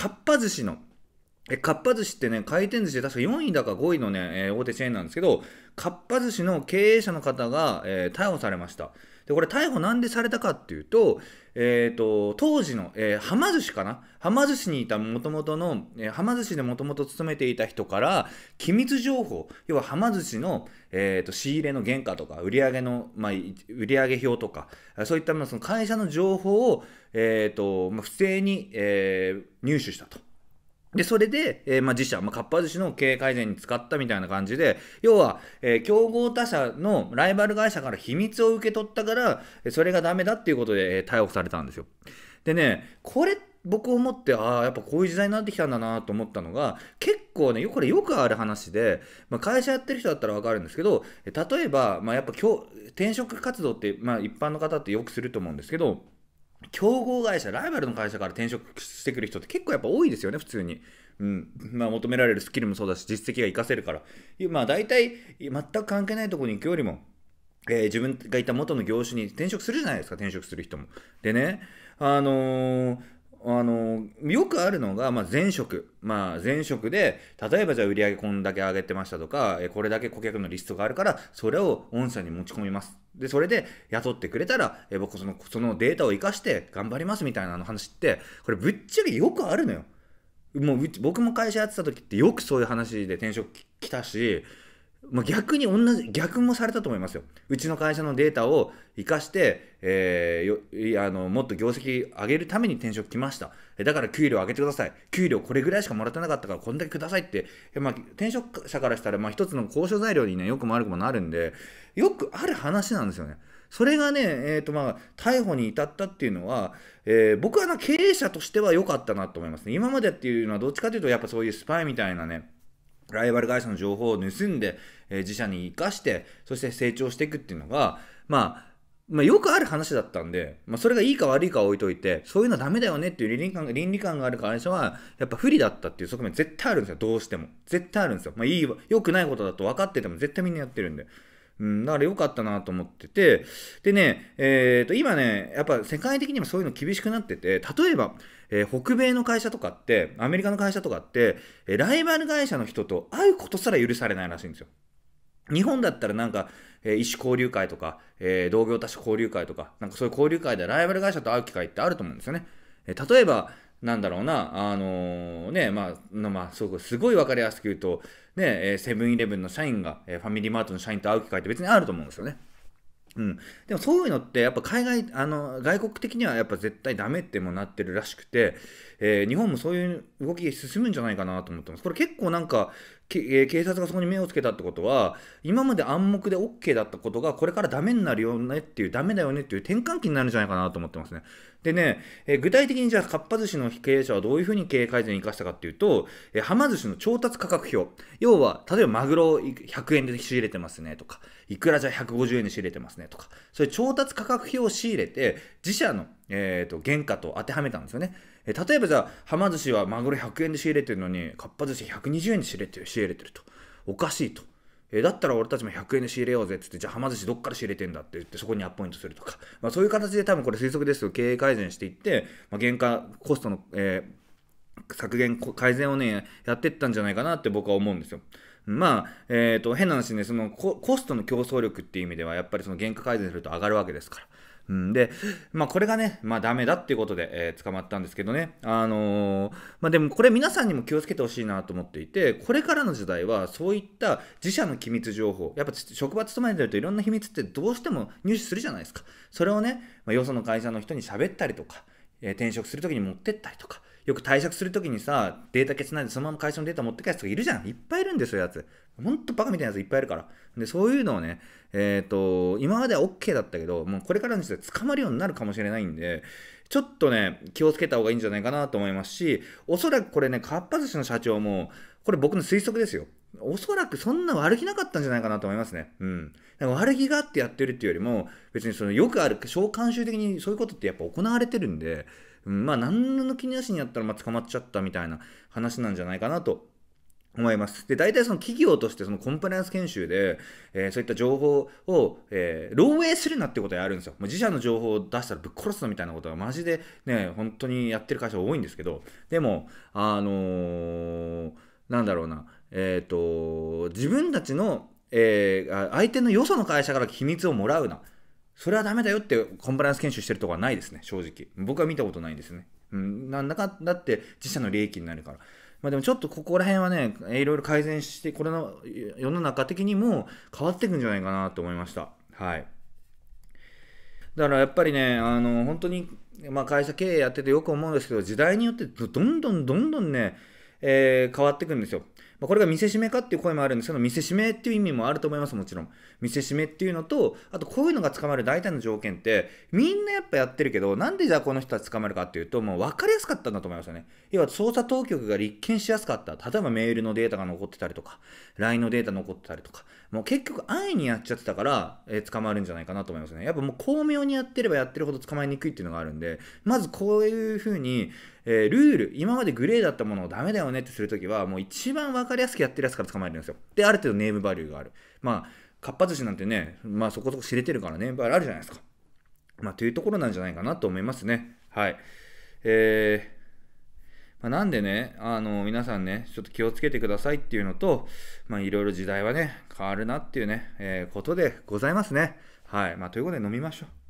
かっぱ寿司の、えかっぱ寿司ってね、回転寿司で確か4位だか5位のね、え大手チェーンなんですけど、かっぱ寿司の経営者の方が、え逮捕されました。で、これ逮捕なんでされたかっていうと、えっ、ー、と、当時の、えー、はま寿司かなはま寿司にいた元々の、えー、はま寿司で元々勤めていた人から、機密情報、要ははま寿司の、えっ、ー、と、仕入れの原価とか、売上の、まあ、売上表とか、そういったもの、その会社の情報を、えっ、と、まあ、不正に、えー、入手したと。で、それで、えー、まあ、自社、まあ、かっぱ寿司の経営改善に使ったみたいな感じで、要は、えー、競合他社のライバル会社から秘密を受け取ったから、それがダメだっていうことで、えー、逮捕されたんですよ。でね、これ僕思って、ああ、やっぱこういう時代になってきたんだなと思ったのが、結構ね、これよくある話で、まあ、会社やってる人だったらわかるんですけど、例えば、まあ、やっぱ今日、転職活動って、まあ、一般の方ってよくすると思うんですけど、競合会社、ライバルの会社から転職してくる人って結構やっぱ多いですよね、普通に。うん。まあ求められるスキルもそうだし、実績が活かせるから。まあ大体、全く関係ないところに行くよりも、えー、自分がいた元の業種に転職するじゃないですか、転職する人も。でね、あのー、あのよくあるのが、まあ、前職、まあ、前職で例えばじゃあ売上こんだけ上げてましたとかこれだけ顧客のリストがあるからそれを御社に持ち込みますでそれで雇ってくれたらえ僕そのそのデータを生かして頑張りますみたいなの話ってこれぶっちゃけよくあるのよもう僕も会社やってた時ってよくそういう話で転職来たしまあ、逆に同じ、逆もされたと思いますよ。うちの会社のデータを活かして、えー、よあのもっと業績上げるために転職来ました。だから給料上げてください。給料これぐらいしかもらってなかったからこんだけくださいって、まあ、転職者からしたら、まあ、一つの交渉材料にね、よくも悪くもなるんで、よくある話なんですよね。それがね、えっ、ー、とまあ、逮捕に至ったっていうのは、えー、僕はな経営者としては良かったなと思いますね。今までっていうのはどっちかというと、やっぱそういうスパイみたいなね、ライバル会社の情報を盗んで、えー、自社に生かして、そして成長していくっていうのが、まあ、まあ、よくある話だったんで、まあ、それがいいか悪いかは置いといて、そういうのダメだよねっていう倫理観倫理観がある会社は、やっぱ不利だったっていう側面絶対あるんですよ、どうしても。絶対あるんですよ。まあ、いい、良くないことだと分かってても絶対みんなやってるんで。うん、だから良かったなと思ってて、でね、えっ、ー、と、今ね、やっぱ世界的にもそういうの厳しくなってて、例えば、えー、北米の会社とかって、アメリカの会社とかって、えー、ライバル会社の人と会うことすら許されないらしいんですよ。日本だったらなんか、えー、師交流会とか、え同業他社交流会とか、なんかそういう交流会でライバル会社と会う機会ってあると思うんですよね。え例えば、なんだろうな、あのね、まあ、まあ、すごく、すごい分かりやすく言うと、ね、セブンイレブンの社員が、えファミリーマートの社員と会う機会って別にあると思うんですよね。うん、でもそういうのってやっぱ海外あの外国的にはやっぱ絶対ダメってもなってるらしくて、えー、日本もそういう動き進むんじゃないかなと思ってます。これ結構なんか警察がそこに目をつけたってことは今まで暗黙で OK だったことがこれからダメになるよねっていうダメだよねっていう転換期になるんじゃないかなと思ってますねでね、えー、具体的にじゃあかっぱ寿司の経営者はどういうふうに経営改善に生かしたかっていうと、えー、はま寿司の調達価格表要は例えばマグロ100円で仕入れてますねとかいくらじゃ150円で仕入れてますねとかそういう調達価格表を仕入れて自社のえーと、原価と当てはめたんですよね。えー、例えばじゃあ、はま寿司はマグロ100円で仕入れてるのに、かっぱ寿司120円で仕入れてる仕入れてると。おかしいと。えー、だったら俺たちも100円で仕入れようぜって言って、じゃあはま寿司どっから仕入れてんだって言って、そこにアッポイントするとか。まあ、そういう形で多分これ推測ですよ。経営改善していって、まあ、原価コストの、えー、削減、改善をね、やっていったんじゃないかなって僕は思うんですよ。まあ、えっ、ー、と、変な話ね、そのコ、コストの競争力っていう意味では、やっぱりその原価改善すると上がるわけですから。うん、で、まあ、これがね、まあ、ダメだっていうことで、えー、捕まったんですけどね、あのー、まあ、でもこれ皆さんにも気をつけてほしいなと思っていて、これからの時代はそういった自社の機密情報、やっぱ職場勤めてるといろんな秘密ってどうしても入手するじゃないですか。それをね、まあ、よその会社の人に喋ったりとか、えー、転職するときに持ってったりとか、よく対策するときにさ、データ消すないでそのまま会社のデータ持って帰すとかいるじゃん。いっぱいいるんですよ、やつ。ほんとバカみたいなやついっぱいいるから。で、そういうのをね、えっ、ー、と、今までは OK だったけど、もうこれからの人は捕まるようになるかもしれないんで、ちょっとね、気をつけた方がいいんじゃないかなと思いますし、おそらくこれね、かっぱ寿司の社長も、これ僕の推測ですよ。おそらくそんな悪気なかったんじゃないかなと思いますね。うん。か悪気があってやってるっていうよりも、別にそのよくある、小慣習的にそういうことってやっぱ行われてるんで、うん、まあ何の気なしにやったらまあ捕まっちゃったみたいな話なんじゃないかなと思います。で、大体その企業としてそのコンプライアンス研修で、えー、そういった情報を、えー、漏洩するなってことはやるんですよ。もう自社の情報を出したらぶっ殺すのみたいなことはマジでね、本当にやってる会社多いんですけど、でも、あのー、なんだろうな、えー、と、自分たちの、えー、相手のよその会社から秘密をもらうな。それはダメだよってコンプライアンス研修してるとこはないですね、正直。僕は見たことないんですね。うん、なんだか、だって自社の利益になるから。まあでもちょっとここら辺はね、いろいろ改善して、これの世の中的にも変わっていくんじゃないかなと思いました。はい。だからやっぱりね、あの、本当に、まあ会社経営やっててよく思うんですけど、時代によってどんどんどんどんね、えー、変わっていくんですよ。まあ、これが見せしめかっていう声もあるんですけど、見せしめっていう意味もあると思います、もちろん。見せしめっていうのと、あとこういうのが捕まる大体の条件って、みんなやっぱやってるけど、なんでじゃあこの人は捕まるかっていうと、もう分かりやすかったんだと思いますよね。要は捜査当局が立件しやすかった。例えばメールのデータが残ってたりとか、LINE のデータ残ってたりとか、もう結局安易にやっちゃってたから、えー、捕まるんじゃないかなと思いますね。やっぱもう巧妙にやってればやってるほど捕まえにくいっていうのがあるんで、まずこういうふうに、えー、ルール、今までグレーだったものをダメだよねってするときは、もう一番分かりやすくやってるやつから捕まえるんですよ。で、ある程度ネームバリューがある。まあ、かっぱ寿司なんてね、まあそこそこ知れてるからネームバリューあるじゃないですか。まあ、というところなんじゃないかなと思いますね。はい。えー、まあ、なんでね、あの、皆さんね、ちょっと気をつけてくださいっていうのと、まあ、いろいろ時代はね、変わるなっていうね、えー、ことでございますね。はい。まあ、ということで飲みましょう。